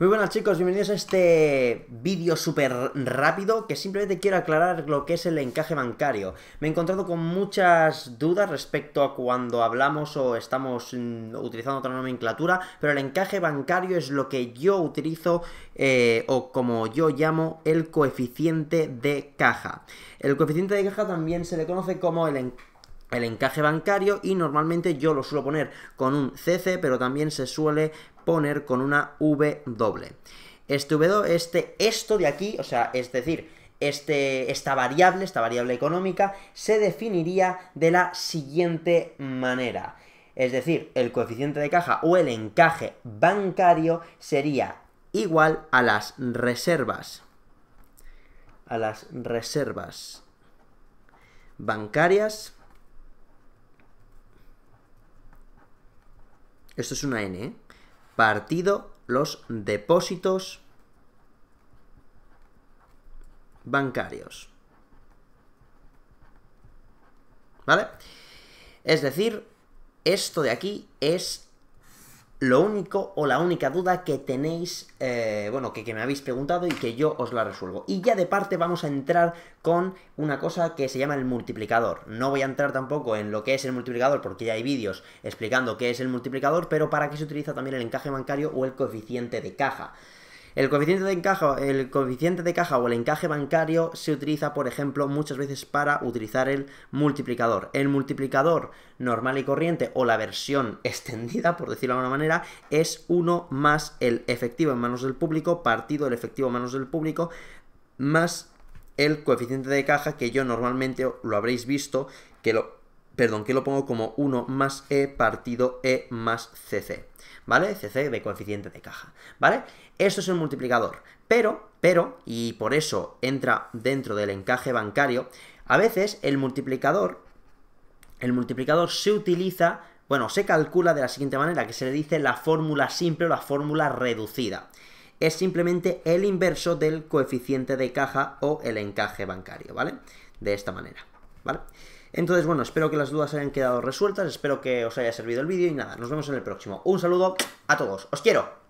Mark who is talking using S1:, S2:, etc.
S1: Muy buenas chicos, bienvenidos a este vídeo súper rápido que simplemente quiero aclarar lo que es el encaje bancario. Me he encontrado con muchas dudas respecto a cuando hablamos o estamos mm, utilizando otra nomenclatura, pero el encaje bancario es lo que yo utilizo eh, o como yo llamo el coeficiente de caja. El coeficiente de caja también se le conoce como el el encaje bancario y normalmente yo lo suelo poner con un CC, pero también se suele con una V doble. Este, W, este, esto de aquí, o sea, es decir, este, esta variable, esta variable económica, se definiría de la siguiente manera. Es decir, el coeficiente de caja o el encaje bancario sería igual a las reservas. A las reservas bancarias. Esto es una N, ¿eh? partido los depósitos bancarios. ¿Vale? Es decir, esto de aquí es lo único o la única duda que tenéis, eh, bueno, que, que, me habéis preguntado y que yo os la resuelvo. Y ya de parte vamos a entrar con una cosa que se llama el multiplicador. No voy a entrar tampoco en lo que es el multiplicador porque ya hay vídeos explicando qué es el multiplicador, pero para qué se utiliza también el encaje bancario o el coeficiente de caja. El coeficiente de el coeficiente de caja o el encaje bancario se utiliza, por ejemplo, muchas veces para utilizar el multiplicador. El multiplicador normal y corriente o la versión extendida, por decirlo de alguna manera, es 1 más el efectivo en manos del público, partido el efectivo en manos del público, más el coeficiente de caja que yo normalmente lo habréis visto que lo perdón, que lo pongo como 1 más E partido E más CC, ¿vale? CC de coeficiente de caja, ¿vale? Esto es el multiplicador, pero, pero, y por eso entra dentro del encaje bancario, a veces el multiplicador, el multiplicador se utiliza, bueno, se calcula de la siguiente manera, que se le dice la fórmula simple o la fórmula reducida es simplemente el inverso del coeficiente de caja o el encaje bancario, ¿vale? De esta manera. ¿vale? Entonces, bueno, espero que las dudas hayan quedado resueltas, espero que os haya servido el vídeo y nada, nos vemos en el próximo. Un saludo a todos, os quiero.